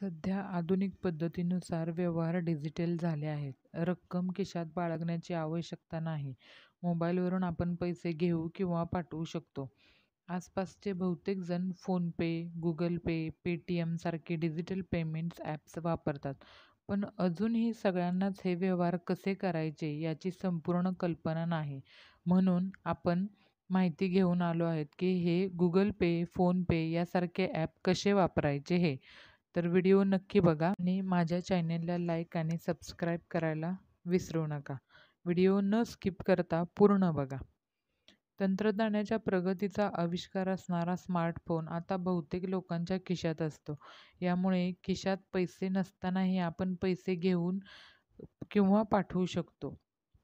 सध्या आधुनिक पद्धतीनुसार व्यवहार डिजिटल झाले आहेत रक्कम खिशात बाळगण्याची आवश्यकता नाही मोबाईलवरून आपण पैसे घेऊ किंवा पाठवू शकतो आसपासचे बहुतेक जण फोनपे गुगल पे पेटीएम सारखे डिजिटल पेमेंट्स ॲप्स वापरतात पण अजूनही सगळ्यांनाच हे व्यवहार कसे करायचे याची संपूर्ण कल्पना नाही म्हणून आपण माहिती घेऊन आलो आहेत की हे गुगल पे फोनपे यासारखे ॲप कसे वापरायचे हे तर व्हिडिओ नक्की बघा आणि माझ्या चॅनेलला लाईक आणि सबस्क्राईब करायला विसरू नका व्हिडिओ न स्किप करता पूर्ण बघा तंत्रज्ञानाच्या प्रगतीचा आविष्कार असणारा स्मार्टफोन आता बहुतेक लोकांच्या खिशात असतो यामुळे खिशात पैसे नसतानाही आपण पैसे घेऊन किंवा पाठवू शकतो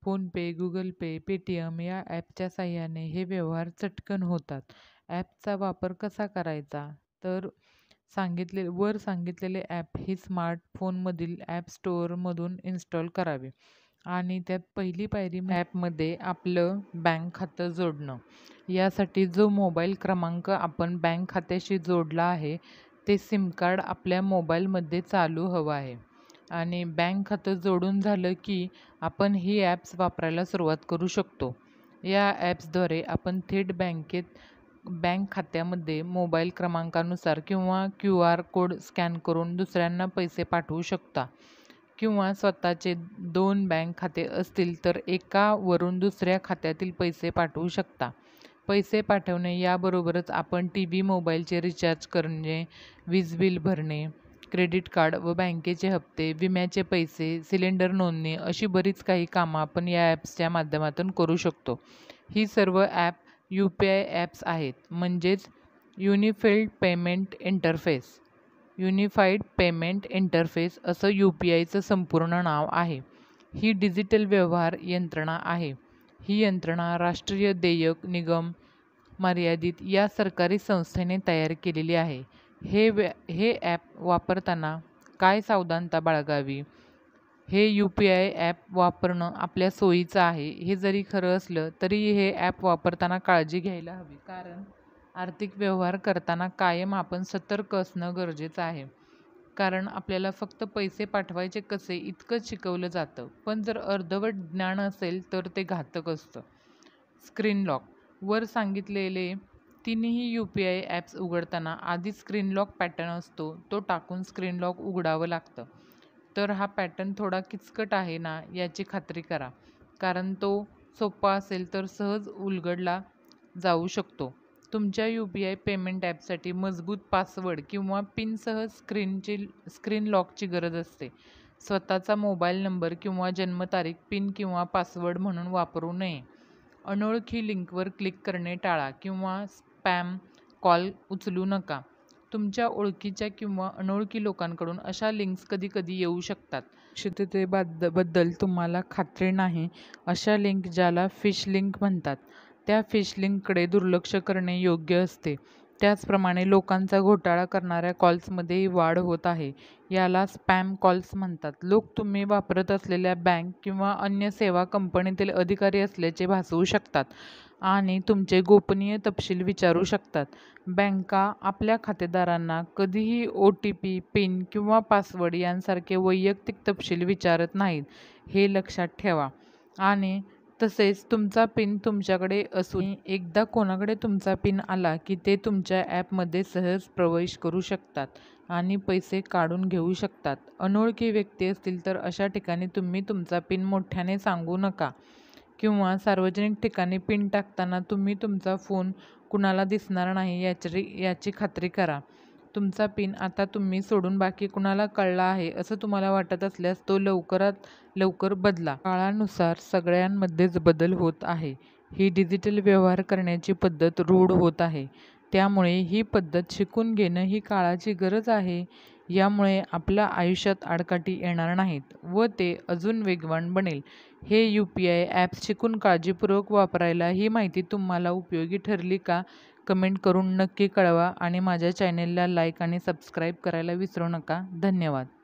फोनपे गुगल पे पेटीएम या ॲपच्या साह्याने हे व्यवहार चटकन होतात ॲपचा वापर कसा करायचा तर सांगितले वर सांगितलेले ॲप हे स्मार्टफोनमधील ॲप स्टोअरमधून इन्स्टॉल करावे आणि त्यात पहिली पायरी ॲपमध्ये म्हणजे आपलं बँक खातं जोडणं यासाठी जो मोबाईल क्रमांक आपण बँक खात्याशी जोडला आहे ते सिम कार्ड आपल्या मोबाईलमध्ये चालू हवं आहे आणि बँक खातं जोडून झालं की आपण ही ॲप्स वापरायला सुरुवात करू शकतो या ॲप्सद्वारे आपण थेट बँकेत बँक खात्यामध्ये मोबाईल क्रमांकानुसार किंवा क्यू आर कोड स्कॅन करून दुसऱ्यांना पैसे पाठवू शकता किंवा स्वतःचे दोन बँक खाते असतील तर एकावरून दुसऱ्या खात्यातील पैसे पाठवू शकता पैसे पाठवणे याबरोबरच आपण टी व्ही मोबाईलचे रिचार्ज करणे वीज बिल भरणे क्रेडिट कार्ड व बँकेचे हप्ते विम्याचे पैसे सिलेंडर नोंदणी अशी बरीच काही कामं आपण या ॲप्सच्या माध्यमातून करू शकतो ही सर्व app U P I apps आहेत म्हणजेच unified payment interface unified payment interface असं यू पी आयचं संपूर्ण नाव आहे ही डिजिटल व्यवहार यंत्रणा आहे ही यंत्रणा राष्ट्रीय देयक निगम मर्यादित या सरकारी संस्थेने तयार केलेली आहे हे व्य हे ॲप वापरताना काय सावधानता बाळगावी हे यू पी आय ॲप वापरणं आपल्या सोयीचं आहे हे जरी खरं असलं तरी हे ॲप वापरताना काळजी घ्यायला हवी कारण आर्थिक व्यवहार करताना कायम आपण सतर्क असणं गरजेचं आहे कारण आपल्याला फक्त पैसे पाठवायचे कसे इतकंच शिकवलं जातं पण जर अर्धवट ज्ञान असेल तर ते घातक असतं स्क्रीन लॉक वर सांगितलेले तिन्ही यू पी आय ॲप्स उघडताना आधी स्क्रीन लॉक पॅटर्न असतो तो टाकून स्क्रीन लॉक उघडावं लागतं तर हा पॅटर्न थोडा किचकट आहे ना याची खात्री करा कारण तो सोपा असेल तर सहज उलगडला जाऊ शकतो तुमच्या यू पी आय पेमेंट ॲपसाठी मजबूत पासवर्ड किंवा पिनसह स्क्रीनची स्क्रीन लॉकची गरज असते स्वतःचा मोबाईल नंबर किंवा जन्मतारीख पिन किंवा पासवर्ड म्हणून वापरू नये अनोळखी लिंकवर क्लिक करणे टाळा किंवा स्पॅम कॉल उचलू नका तुमच्या ओळखीच्या किंवा अनोळखी लोकांकडून अशा लिंक्स कधी कधी येऊ शकतात सुरक्षिततेबाद बद्दल तुम्हाला खात्री नाही अशा लिंक ज्याला फिश लिंक म्हणतात त्या फिश लिंककडे दुर्लक्ष करणे योग्य असते त्याचप्रमाणे लोकांचा घोटाळा करणाऱ्या कॉल्समध्येही वाढ होत आहे याला स्पॅम कॉल्स म्हणतात लोक तुम्ही वापरत असलेल्या बँक किंवा अन्य सेवा कंपनीतील अधिकारी असल्याचे भासवू शकतात आणि तुमचे गोपनीय तपशील विचारू शकतात बँका आपल्या खातेदारांना कधीही ओ टी पी पिन किंवा पासवर्ड यांसारखे वैयक्तिक तपशील विचारत नाहीत हे लक्षात ठेवा आणि तसेच तुमचा पिन तुमच्याकडे असून एकदा कोणाकडे तुमचा पिन आला की ते तुमच्या ॲपमध्ये सहज प्रवेश करू शकतात आणि पैसे काढून घेऊ शकतात अनोळखी व्यक्ती असतील तर अशा ठिकाणी तुम्ही तुमचा पिन मोठ्याने सांगू नका किंवा सार्वजनिक ठिकाणी पिन टाकताना तुम्ही तुमचा फोन कुणाला दिसणार नाही याची याची खात्री करा तुमचा पिन आता तुम्ही सोडून बाकी कुणाला कळला आहे असं तुम्हाला वाटत असल्यास तो लवकरात लवकर बदला काळानुसार सगळ्यांमध्येच बदल होत आहे ही डिजिटल व्यवहार करण्याची पद्धत रूढ होत आहे त्यामुळे ही पद्धत शिकून घेणं ही काळाची गरज आहे यामुळे आपल्या आयुष्यात आडकाठी येणार नाहीत व ते अजून वेगवान बनेल हे यू पी आय ॲप्स शिकून काळजीपूर्वक वापरायला ही माहिती तुम्हाला उपयोगी ठरली का कमेंट करून नक्की कळवा आणि माझ्या चॅनेलला लाईक आणि सबस्क्राईब करायला विसरू नका धन्यवाद